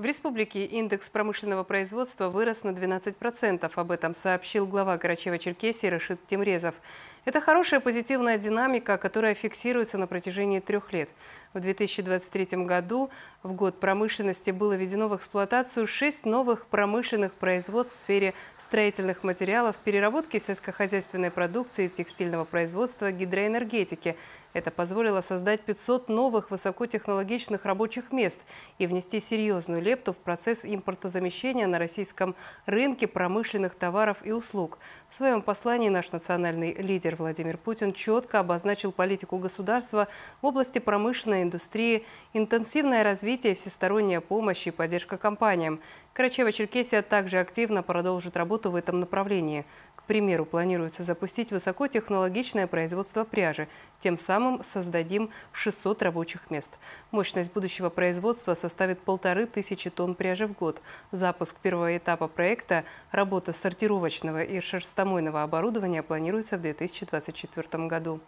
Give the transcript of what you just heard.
В республике индекс промышленного производства вырос на 12%. Об этом сообщил глава Карачева-Черкесии Рашид Тимрезов. Это хорошая позитивная динамика, которая фиксируется на протяжении трех лет. В 2023 году, в год промышленности, было введено в эксплуатацию шесть новых промышленных производств в сфере строительных материалов, переработки сельскохозяйственной продукции, текстильного производства, гидроэнергетики. Это позволило создать 500 новых высокотехнологичных рабочих мест и внести серьезную лепту в процесс импортозамещения на российском рынке промышленных товаров и услуг. В своем послании наш национальный лидер Владимир Путин четко обозначил политику государства в области промышленной индустрии, интенсивное развитие, всесторонняя помощь и поддержка компаниям. карачаево черкесия также активно продолжит работу в этом направлении примеру, планируется запустить высокотехнологичное производство пряжи. Тем самым создадим 600 рабочих мест. Мощность будущего производства составит полторы тысячи тонн пряжи в год. Запуск первого этапа проекта «Работа сортировочного и шерстомойного оборудования» планируется в 2024 году.